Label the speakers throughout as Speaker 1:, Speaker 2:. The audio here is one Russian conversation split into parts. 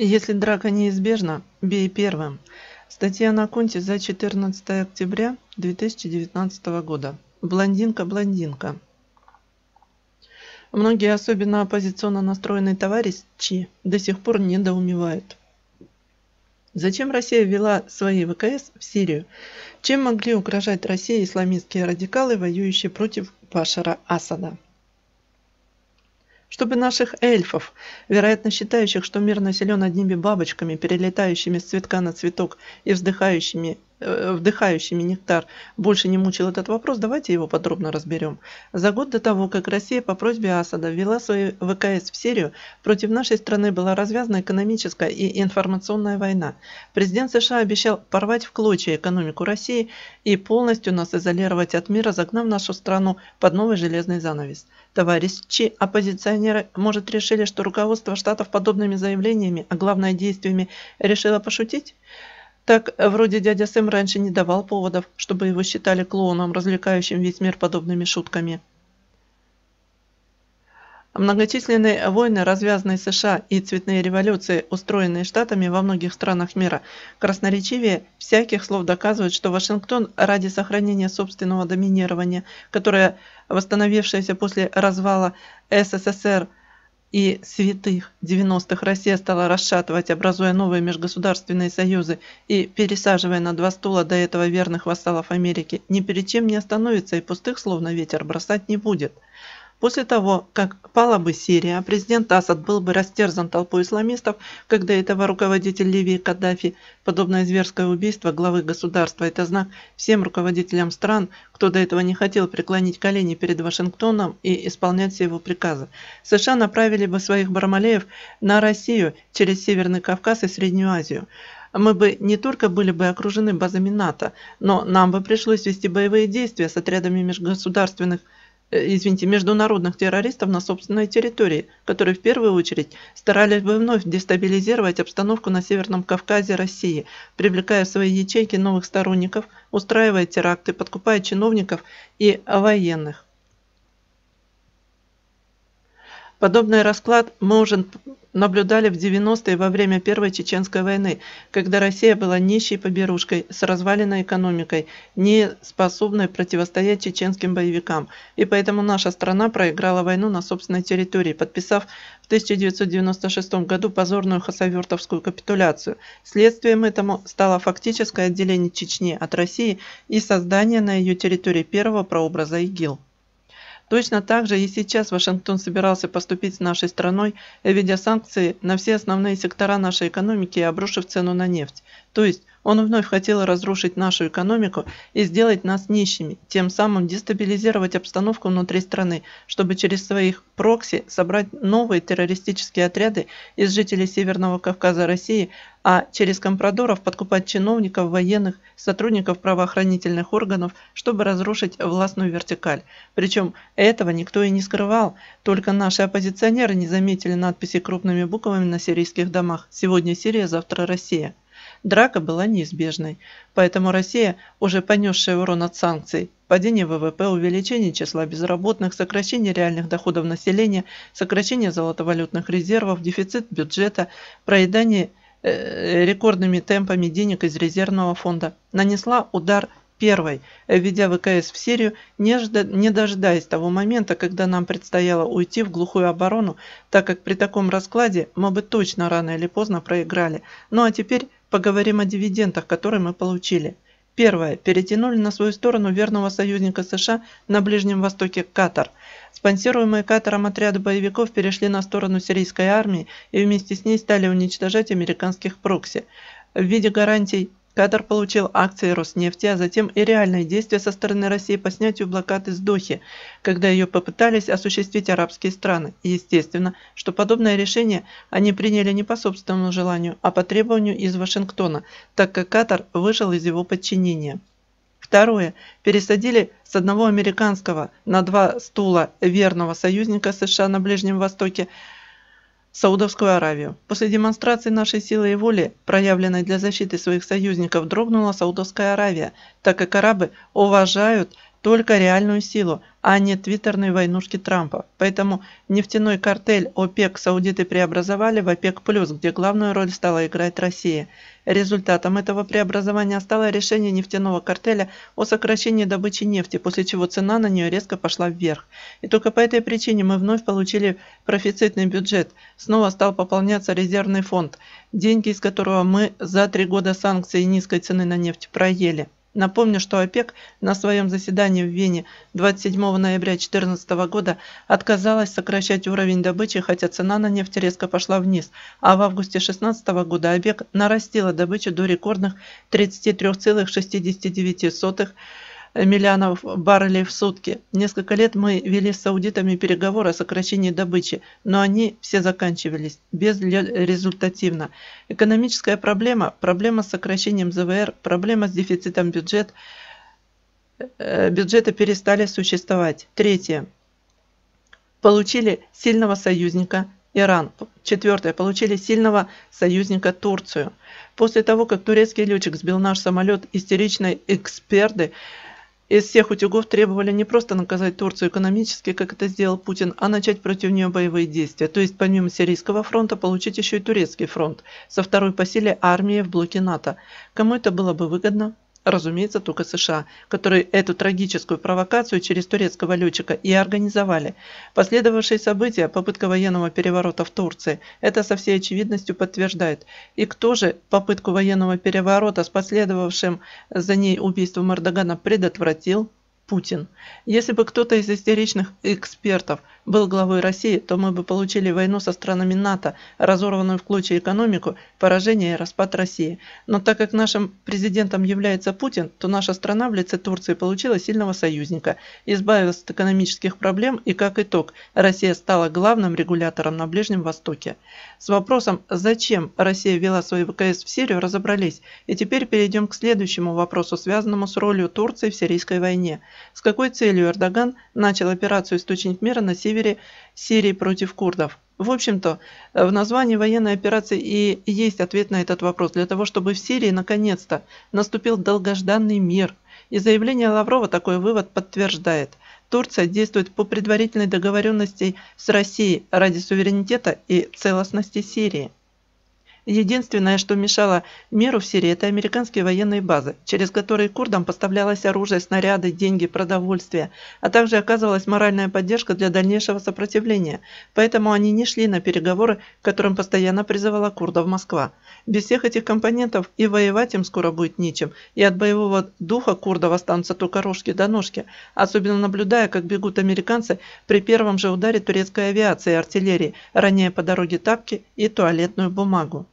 Speaker 1: Если драка неизбежна, бей первым. Статья на Конте за 14 октября 2019 года. Блондинка-блондинка. Многие, особенно оппозиционно настроенные товарищи, до сих пор недоумевают. Зачем Россия ввела свои ВКС в Сирию? Чем могли угрожать России исламистские радикалы, воюющие против Башара Асада? чтобы наших эльфов, вероятно считающих, что мир населен одними бабочками, перелетающими с цветка на цветок и вздыхающими Э, вдыхающими нектар, больше не мучил этот вопрос, давайте его подробно разберем. За год до того, как Россия по просьбе Асада ввела свои ВКС в Сирию, против нашей страны была развязана экономическая и информационная война. Президент США обещал порвать в клочья экономику России и полностью нас изолировать от мира, загнав нашу страну под новый железный занавес. Товарищи оппозиционеры, может, решили, что руководство Штатов подобными заявлениями, а главное действиями, решило пошутить? Так, вроде дядя Сэм раньше не давал поводов, чтобы его считали клоуном, развлекающим весь мир подобными шутками. Многочисленные войны, развязанные США и цветные революции, устроенные штатами во многих странах мира, красноречивее всяких слов доказывают, что Вашингтон ради сохранения собственного доминирования, которое восстановившееся после развала СССР – и святых 90-х Россия стала расшатывать, образуя новые межгосударственные союзы и пересаживая на два стула до этого верных вассалов Америки, ни перед чем не остановится и пустых словно ветер бросать не будет. После того, как пала бы Сирия, президент Асад был бы растерзан толпой исламистов, когда этого руководитель Ливии Каддафи. Подобное зверское убийство главы государства – это знак всем руководителям стран, кто до этого не хотел преклонить колени перед Вашингтоном и исполнять все его приказы. США направили бы своих бармалеев на Россию через Северный Кавказ и Среднюю Азию мы бы не только были бы окружены базами НАТО, но нам бы пришлось вести боевые действия с отрядами межгосударственных Э, извините, международных террористов на собственной территории, которые в первую очередь старались бы вновь дестабилизировать обстановку на Северном Кавказе России, привлекая в свои ячейки новых сторонников, устраивая теракты, подкупая чиновников и военных. Подобный расклад мы уже наблюдали в 90-е во время Первой Чеченской войны, когда Россия была нищей поберушкой с разваленной экономикой, не способной противостоять чеченским боевикам, и поэтому наша страна проиграла войну на собственной территории, подписав в 1996 году позорную хасавюртовскую капитуляцию. Следствием этому стало фактическое отделение Чечни от России и создание на ее территории первого прообраза ИГИЛ. Точно так же и сейчас Вашингтон собирался поступить с нашей страной, введя санкции на все основные сектора нашей экономики и обрушив цену на нефть, то есть он вновь хотел разрушить нашу экономику и сделать нас нищими, тем самым дестабилизировать обстановку внутри страны, чтобы через своих прокси собрать новые террористические отряды из жителей Северного Кавказа России, а через компрадоров подкупать чиновников, военных, сотрудников правоохранительных органов, чтобы разрушить властную вертикаль. Причем этого никто и не скрывал, только наши оппозиционеры не заметили надписи крупными буквами на сирийских домах «Сегодня Сирия, завтра Россия». Драка была неизбежной, поэтому Россия, уже понесшая урон от санкций, падение ВВП, увеличение числа безработных, сокращение реальных доходов населения, сокращение золотовалютных резервов, дефицит бюджета, проедание э, рекордными темпами денег из резервного фонда, нанесла удар первой, введя ВКС в Сирию, не дожидаясь того момента, когда нам предстояло уйти в глухую оборону, так как при таком раскладе мы бы точно рано или поздно проиграли. Ну а теперь Поговорим о дивидендах, которые мы получили. Первое. Перетянули на свою сторону верного союзника США на Ближнем Востоке Катар. Спонсируемые Катаром отряды боевиков перешли на сторону сирийской армии и вместе с ней стали уничтожать американских прокси. В виде гарантий Кадр получил акции Роснефти, а затем и реальные действия со стороны России по снятию блокады с Дохи, когда ее попытались осуществить арабские страны. естественно, что подобное решение они приняли не по собственному желанию, а по требованию из Вашингтона, так как Катар вышел из его подчинения. Второе. Пересадили с одного американского на два стула верного союзника США на Ближнем Востоке – Саудовскую Аравию. После демонстрации нашей силы и воли, проявленной для защиты своих союзников, дрогнула Саудовская Аравия, так как арабы уважают только реальную силу, а не твиттерной войнушки Трампа. Поэтому нефтяной картель ОПЕК саудиты преобразовали в ОПЕК+, где главную роль стала играть Россия. Результатом этого преобразования стало решение нефтяного картеля о сокращении добычи нефти, после чего цена на нее резко пошла вверх. И только по этой причине мы вновь получили профицитный бюджет. Снова стал пополняться резервный фонд, деньги из которого мы за три года санкций и низкой цены на нефть проели. Напомню, что ОПЕК на своем заседании в Вене 27 ноября 2014 года отказалась сокращать уровень добычи, хотя цена на нефть резко пошла вниз, а в августе 2016 года ОПЕК нарастила добычу до рекордных 33,69 миллионов баррелей в сутки. Несколько лет мы вели с саудитами переговоры о сокращении добычи, но они все заканчивались безрезультативно. Экономическая проблема, проблема с сокращением ЗВР, проблема с дефицитом бюджет, э, бюджета перестали существовать. Третье. Получили сильного союзника Иран. Четвертое. Получили сильного союзника Турцию. После того, как турецкий летчик сбил наш самолет, истеричные эксперты из всех утюгов требовали не просто наказать Турцию экономически, как это сделал Путин, а начать против нее боевые действия, то есть помимо Сирийского фронта получить еще и Турецкий фронт, со второй по силе армии в блоке НАТО. Кому это было бы выгодно? разумеется, только США, которые эту трагическую провокацию через турецкого летчика и организовали. Последовавшие события, попытка военного переворота в Турции, это со всей очевидностью подтверждает. И кто же попытку военного переворота с последовавшим за ней убийством Эрдогана предотвратил? Путин. Если бы кто-то из истеричных экспертов был главой России, то мы бы получили войну со странами НАТО, разорванную в клочья экономику, поражение и распад России. Но так как нашим президентом является Путин, то наша страна в лице Турции получила сильного союзника, избавилась от экономических проблем и, как итог, Россия стала главным регулятором на Ближнем Востоке. С вопросом, зачем Россия вела свои ВКС в Сирию, разобрались, и теперь перейдем к следующему вопросу, связанному с ролью Турции в сирийской войне – с какой целью Эрдоган начал операцию «Источник мира» на севере Сирии против курдов? В общем-то, э, в названии военной операции и есть ответ на этот вопрос. Для того, чтобы в Сирии наконец-то наступил долгожданный мир. И заявление Лаврова такой вывод подтверждает. Турция действует по предварительной договоренности с Россией ради суверенитета и целостности Сирии. Единственное, что мешало миру в Сирии, это американские военные базы, через которые курдам поставлялось оружие, снаряды, деньги, продовольствие, а также оказывалась моральная поддержка для дальнейшего сопротивления. Поэтому они не шли на переговоры, которым постоянно призывала курдов Москва. Без всех этих компонентов и воевать им скоро будет нечем, и от боевого духа курдов останутся только рожки до ножки, особенно наблюдая, как бегут американцы при первом же ударе турецкой авиации и артиллерии, роняя по дороге тапки и туалетную бумагу.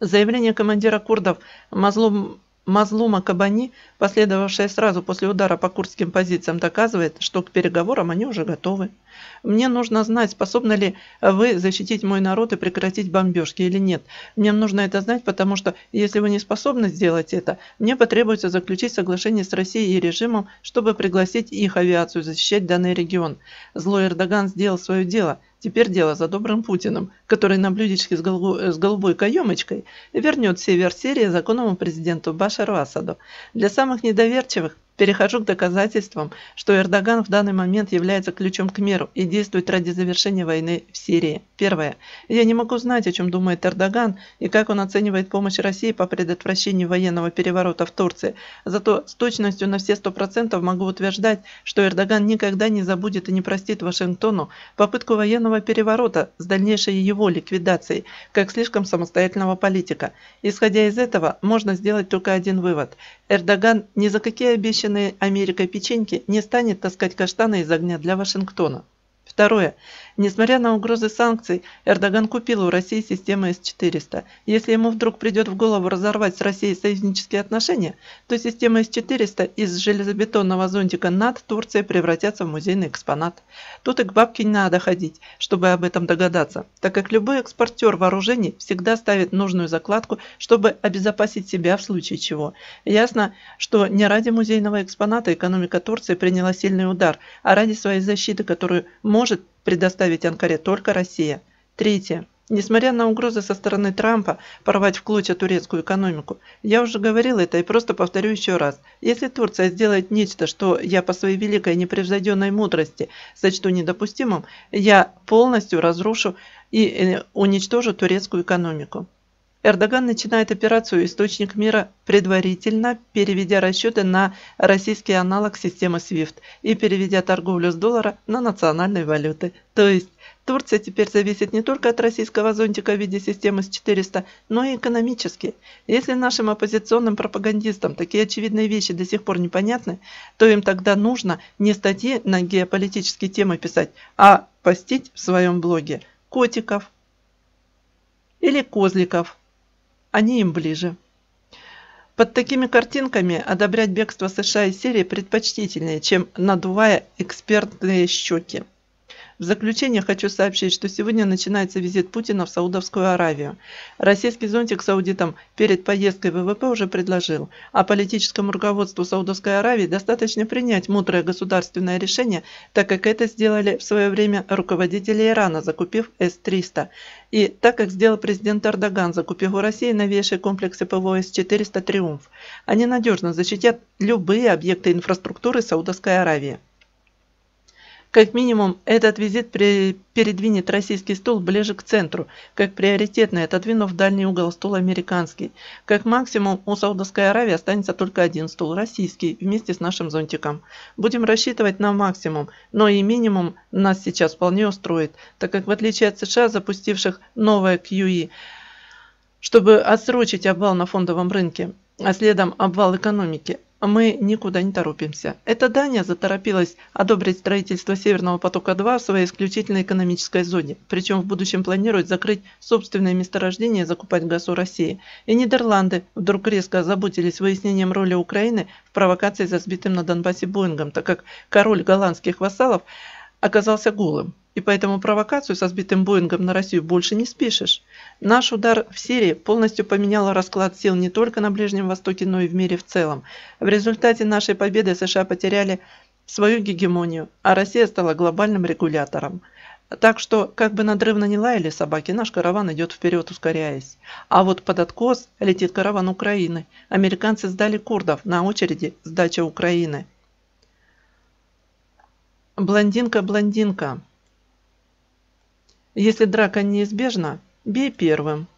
Speaker 1: Заявление командира курдов Мазлум Мазлума Кабани, последовавшее сразу после удара по курдским позициям, доказывает, что к переговорам они уже готовы. Мне нужно знать, способны ли вы защитить мой народ и прекратить бомбежки или нет. Мне нужно это знать, потому что если вы не способны сделать это, мне потребуется заключить соглашение с Россией и режимом, чтобы пригласить их авиацию защищать данный регион. Злой Эрдоган сделал свое дело. Теперь дело за добрым Путиным, который на блюдечке с, голуб... с голубой каемочкой вернет север Сирии законному президенту Башару Асаду. Для самых недоверчивых – Перехожу к доказательствам, что Эрдоган в данный момент является ключом к миру и действует ради завершения войны в Сирии. Первое. Я не могу знать, о чем думает Эрдоган и как он оценивает помощь России по предотвращению военного переворота в Турции. Зато с точностью на все сто процентов могу утверждать, что Эрдоган никогда не забудет и не простит Вашингтону попытку военного переворота с дальнейшей его ликвидацией, как слишком самостоятельного политика. Исходя из этого, можно сделать только один вывод. Эрдоган ни за какие обещанные Америкой печеньки не станет таскать каштаны из огня для Вашингтона. Второе. Несмотря на угрозы санкций, Эрдоган купил у России систему С-400. Если ему вдруг придет в голову разорвать с Россией союзнические отношения, то система С-400 из железобетонного зонтика над Турцией превратятся в музейный экспонат. Тут и к бабке не надо ходить, чтобы об этом догадаться, так как любой экспортер вооружений всегда ставит нужную закладку, чтобы обезопасить себя в случае чего. Ясно, что не ради музейного экспоната экономика Турции приняла сильный удар, а ради своей защиты, которую может предоставить Анкаре только Россия. Третье. Несмотря на угрозы со стороны Трампа порвать в клочья турецкую экономику, я уже говорил это и просто повторю еще раз. Если Турция сделает нечто, что я по своей великой непревзойденной мудрости сочту недопустимым, я полностью разрушу и э, уничтожу турецкую экономику. Эрдоган начинает операцию «Источник мира», предварительно переведя расчеты на российский аналог системы SWIFT и переведя торговлю с доллара на национальные валюты. То есть Турция теперь зависит не только от российского зонтика в виде системы с 400, но и экономически. Если нашим оппозиционным пропагандистам такие очевидные вещи до сих пор непонятны, то им тогда нужно не статьи на геополитические темы писать, а постить в своем блоге котиков или козликов – они им ближе. Под такими картинками одобрять бегство США из Сирии предпочтительнее, чем надувая экспертные щеки. В заключение хочу сообщить, что сегодня начинается визит Путина в Саудовскую Аравию. Российский зонтик саудитам перед поездкой ВВП уже предложил, а политическому руководству Саудовской Аравии достаточно принять мудрое государственное решение, так как это сделали в свое время руководители Ирана, закупив С-300, и так как сделал президент Эрдоган, закупив у России новейшие комплексы ПВО С-400 «Триумф». Они надежно защитят любые объекты инфраструктуры Саудовской Аравии. Как минимум, этот визит при... передвинет российский стул ближе к центру, как приоритетный, отодвинув дальний угол стул американский. Как максимум, у Саудовской Аравии останется только один стул, российский, вместе с нашим зонтиком. Будем рассчитывать на максимум, но и минимум нас сейчас вполне устроит, так как в отличие от США, запустивших новое QE, чтобы отсрочить обвал на фондовом рынке, а следом обвал экономики. А мы никуда не торопимся. Эта Дания заторопилась одобрить строительство Северного потока-2 в своей исключительно экономической зоне, причем в будущем планирует закрыть собственные месторождения и закупать газ у России. И Нидерланды вдруг резко озаботились выяснением роли Украины в провокации за сбитым на Донбассе Боингом, так как король голландских вассалов – оказался голым, и поэтому провокацию со сбитым Боингом на Россию больше не спишешь. Наш удар в Сирии полностью поменял расклад сил не только на Ближнем Востоке, но и в мире в целом. В результате нашей победы США потеряли свою гегемонию, а Россия стала глобальным регулятором. Так что, как бы надрывно не лаяли собаки, наш караван идет вперед, ускоряясь. А вот под откос летит караван Украины. Американцы сдали курдов, на очереди сдача Украины. Блондинка, блондинка. Если драка неизбежна, бей первым.